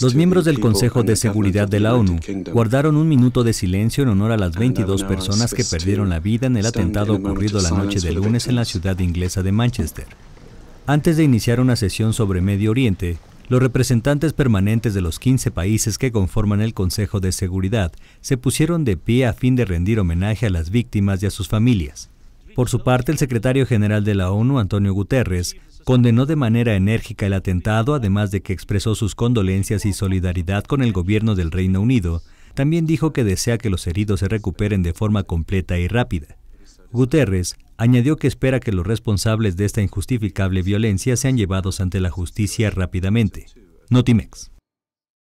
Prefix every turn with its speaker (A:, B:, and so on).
A: Los miembros del Consejo de Seguridad de la ONU
B: guardaron un minuto de silencio en honor a las 22 personas que perdieron la vida en el atentado ocurrido la noche de lunes en la ciudad inglesa de Manchester. Antes de iniciar una sesión sobre Medio Oriente, los representantes permanentes de los 15 países que conforman el Consejo de Seguridad se pusieron de pie a fin de rendir homenaje a las víctimas y a sus familias. Por su parte, el secretario general de la ONU, Antonio Guterres, condenó de manera enérgica el atentado, además de que expresó sus condolencias y solidaridad con el gobierno del Reino Unido. También dijo que desea que los heridos se recuperen de forma completa y rápida. Guterres añadió que espera que los responsables de esta injustificable violencia sean llevados ante la justicia rápidamente. Notimex.